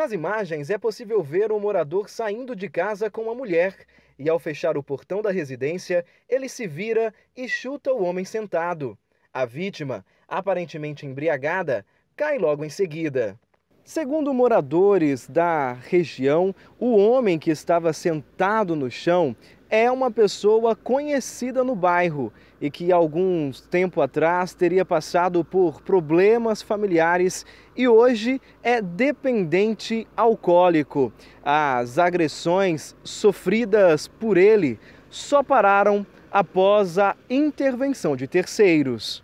Nas imagens é possível ver um morador saindo de casa com uma mulher e, ao fechar o portão da residência, ele se vira e chuta o homem sentado. A vítima, aparentemente embriagada, cai logo em seguida. Segundo moradores da região, o homem que estava sentado no chão é uma pessoa conhecida no bairro e que alguns tempo atrás teria passado por problemas familiares e hoje é dependente alcoólico. As agressões sofridas por ele só pararam após a intervenção de terceiros.